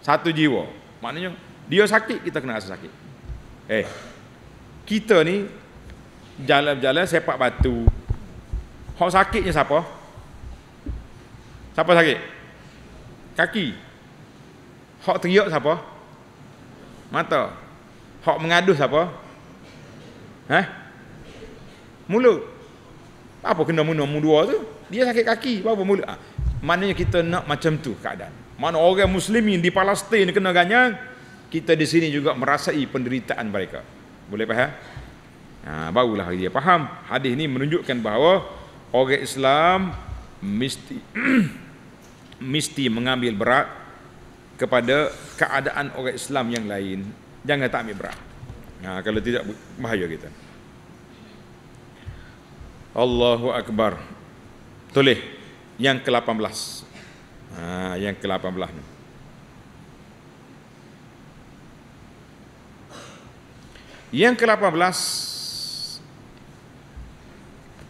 Speaker 1: Satu jiwa. Maknanya dia sakit kita kena rasa sakit. Eh. Kita ni jalan-jalan sepak batu. Hak sakitnya siapa? Siapa sakit? Kaki. Hak teriak siapa? Mata. Hak mengaduh siapa? Hah? Mulut. Apa kena muno mudua tu? Dia sakit kaki, apa mulut. Ha. Maknanya kita nak macam tu keadaan. Mana orang muslimin di Palestin kena ganyang, kita di sini juga merasai penderitaan mereka. Boleh faham? Ha, barulah dia faham. Hadis ni menunjukkan bahawa orang Islam mesti mesti mengambil berat kepada keadaan orang Islam yang lain jangan tak ambil berat ha, kalau tidak bahaya kita Allahu Akbar tulis yang ke-18 ha, yang ke-18 ni yang ke-18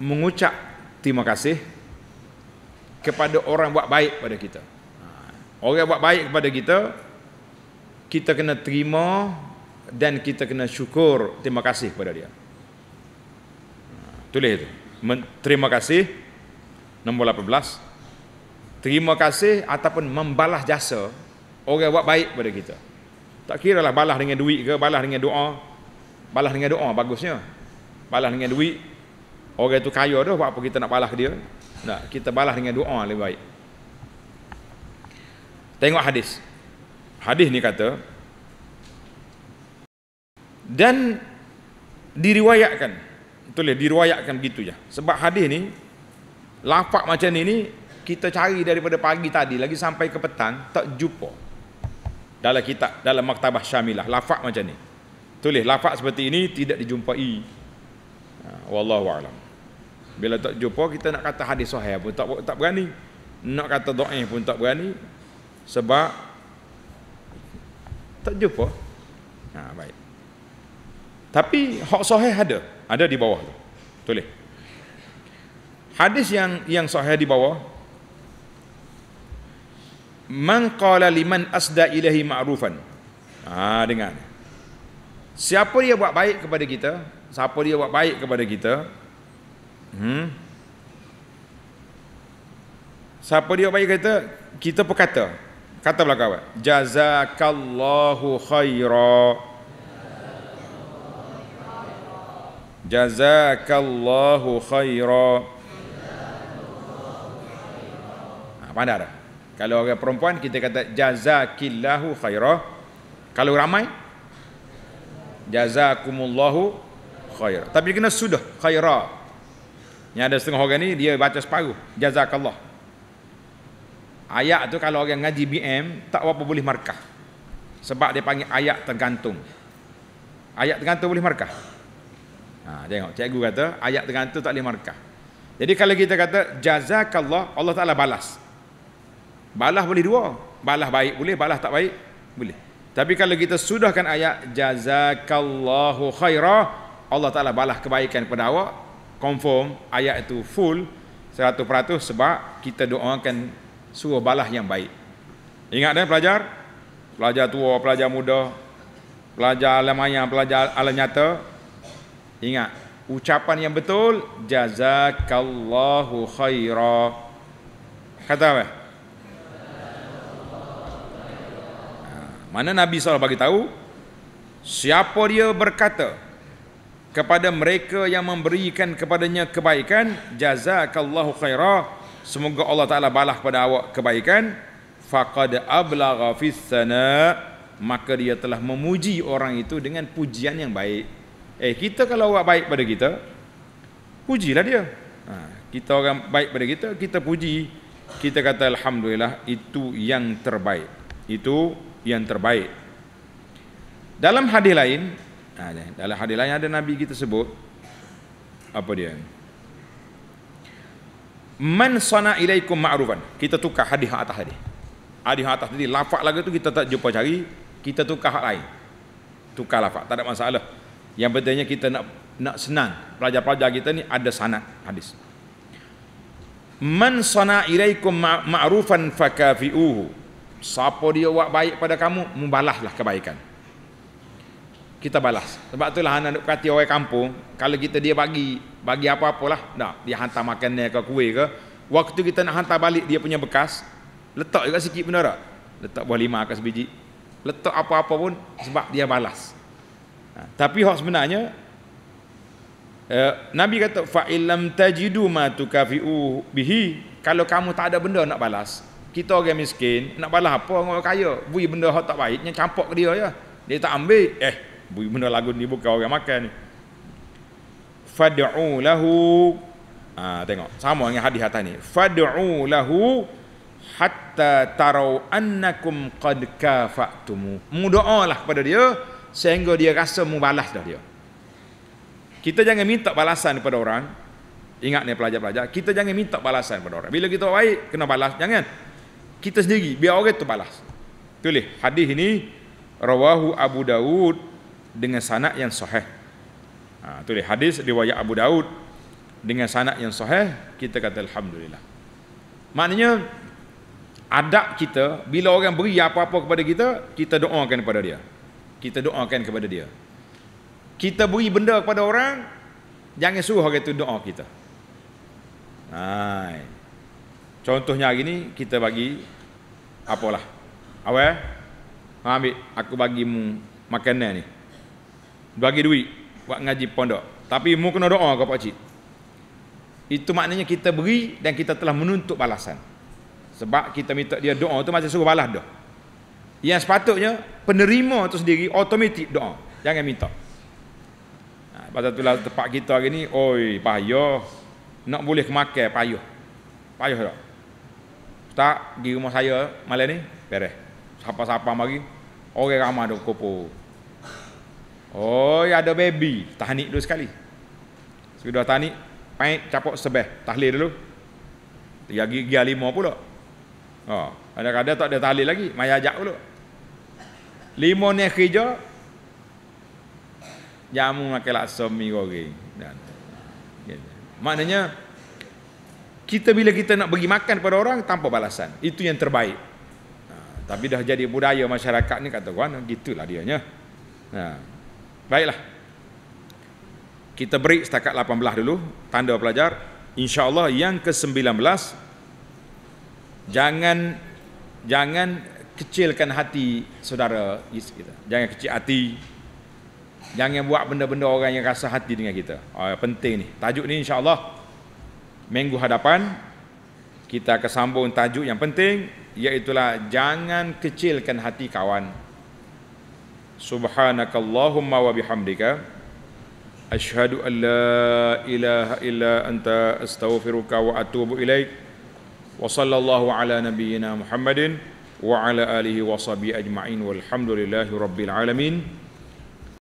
Speaker 1: mengucap terima kasih kepada orang buat baik pada kita. Orang buat baik kepada kita Kita kena terima Dan kita kena syukur Terima kasih kepada dia Tulis itu Terima kasih Nombor 18 Terima kasih ataupun membalas jasa Orang buat baik kepada kita Tak kira lah balas dengan duit ke Balas dengan doa Balas dengan doa bagusnya Balas dengan duit Orang itu kaya dah buat apa kita nak balas dia nah, Kita balas dengan doa lebih baik Tengok hadis. Hadis ni kata dan diriwayatkan. Tulis ya, diriwayatkan begitu je. Sebab hadis ni lafaz macam ni ni kita cari daripada pagi tadi lagi sampai ke petang tak jumpa. Dalam kitab dalam maktabah Syamilah lafaz macam ni. Tulis ya, lafaz seperti ini tidak dijumpai. Ha, wallahu a'lam. Bila tak jumpa kita nak kata hadis sahih pun tak tak berani. Nak kata dhaif pun tak berani sebab tak jumpa. Ha, baik. Tapi hak sahih ada, ada di bawah tu. Tulis. Hadis yang yang sahih di bawah Man qala liman asda ilahi ma'rufan. Ha, dengar. Siapa dia buat baik kepada kita? Siapa dia buat baik kepada kita? Hmm. Siapa dia baik kepada kita? Kita berkata, Kata belakang apa? Jazakallahu khaira. Jazakallahu khaira. Nah, mana ada? Kalau orang perempuan kita kata jazakillahu khaira. Kalau ramai jazakumullahu khaira. Tapi kena sudah khaira. Yang ada setengah orang ni dia baca separuh. Jazakallah. Ayat tu kalau orang ngaji BM tak apa boleh markah. Sebab dia panggil ayat tergantung. Ayat tergantung boleh markah. Ha, tengok cikgu kata ayat tergantung tak boleh markah. Jadi kalau kita kata jazakallah Allah Taala balas. Balas boleh dua. Balas baik boleh, balas tak baik boleh. Tapi kalau kita sudahkan ayat jazakallahu khairah Allah Taala balas kebaikan kepada awak, confirm ayat itu full 100% sebab kita doakan suruh balas yang baik. Ingat dah pelajar? Pelajar tua, pelajar muda, pelajar alam maya, pelajar alam nyata. Ingat, ucapan yang betul, jazakallahu khaira. Kata apa? Ha, mana Nabi SAW bagi tahu? Siapa dia berkata kepada mereka yang memberikan kepadanya kebaikan, jazakallahu khairah, semoga Allah Taala balas kepada awak kebaikan faqad ablagha fis maka dia telah memuji orang itu dengan pujian yang baik eh kita kalau awak baik pada kita pujilah dia ha, kita orang baik pada kita kita puji kita kata alhamdulillah itu yang terbaik itu yang terbaik dalam hadis lain ha, dalam hadis lain ada nabi kita sebut apa dia man sana ilaikum ma'rufan kita tukar hadis atas hadis hadis atas jadi lafaz lagu tu kita tak jumpa cari kita tukar hak lain tukar lafaz tak ada masalah yang pentingnya kita nak nak senang pelajar-pelajar kita ni ada sanad hadis man sana ilaikum ma'rufan fakafi'uhu siapa dia buat baik pada kamu membalahlah kebaikan kita balas. Sebab itulah anak nak kati orang kampung, kalau kita dia bagi bagi apa-apalah, dah dia hantar makanan ke kuih ke, waktu kita nak hantar balik dia punya bekas, letak juga sikit benar, tak? Letak buah lima ke sebiji. Letak apa-apa pun sebab dia balas. Ha, tapi hak sebenarnya eh, Nabi kata fa illam tajidu ma tukafiu bihi kalau kamu tak ada benda nak balas kita orang miskin nak balas apa orang kaya bui benda hak tak baiknya campak dia ya dia tak ambil eh Ibnu lagu ni bukan orang makan ni. Fad'u lahu. ha, tengok, sama dengan hadis atas ni. Fad'u lahu hatta taraw annakum qad kafa'tumu. Mu kepada dia sehingga dia rasa mu balas dah dia. Kita jangan minta balasan kepada orang. Ingat ni pelajar-pelajar, kita jangan minta balasan kepada orang. Bila kita buat baik, kena balas, jangan. Kita sendiri biar orang tu balas. Tulis hadis ini rawahu Abu Daud dengan sanad yang sahih. Ha, tu dia hadis riwayat Abu Daud dengan sanad yang sahih kita kata alhamdulillah. Maknanya adab kita bila orang beri apa-apa kepada kita, kita doakan kepada dia. Kita doakan kepada dia. Kita beri benda kepada orang, jangan suruh orang itu doa kita. Hai. Contohnya hari ni kita bagi apalah. Awal ha, ambil aku bagi makanan ni bagi duit buat ngaji pondok tapi mu kena doa ke pak cik itu maknanya kita beri dan kita telah menuntut balasan sebab kita minta dia doa tu masih suruh balas dah yang sepatutnya penerima tu sendiri automatik doa jangan minta nah, ha, pasal tu lah tempat kita hari ni oi payah nak boleh kemakan payah payah tak tak di rumah saya malam ni beres siapa-siapa mari orang ramah dah kumpul Oh, ya, ada baby. Tahnik dulu sekali. Sudah tahnik, paik capok sebeh. Tahlil dulu. Tiga gigi lima pula. Oh, kadang-kadang tak ada tahlil lagi. Maya ajak pula. Lima ni kerja. Jamu nak laksa mi goreng. Dan, Maknanya, kita bila kita nak bagi makan pada orang tanpa balasan. Itu yang terbaik. Ha, tapi dah jadi budaya masyarakat ni kata kawan gitulah dia nya. Nah. Ha. Baiklah. Kita beri setakat 18 dulu tanda pelajar. Insya-Allah yang ke-19 jangan jangan kecilkan hati saudara kita. Jangan kecil hati. Jangan buat benda-benda orang yang rasa hati dengan kita. Oh, penting ni. Tajuk ni insya-Allah minggu hadapan kita akan sambung tajuk yang penting iaitu jangan kecilkan hati kawan. Subhanakallahumma wa bihamdika Ashadu an la ilaha illa anta astaghfiruka wa atubu ilaik Wa sallallahu ala nabiyyina Muhammadin Wa ala alihi wa sabi ajma'in Walhamdulillahi rabbil alamin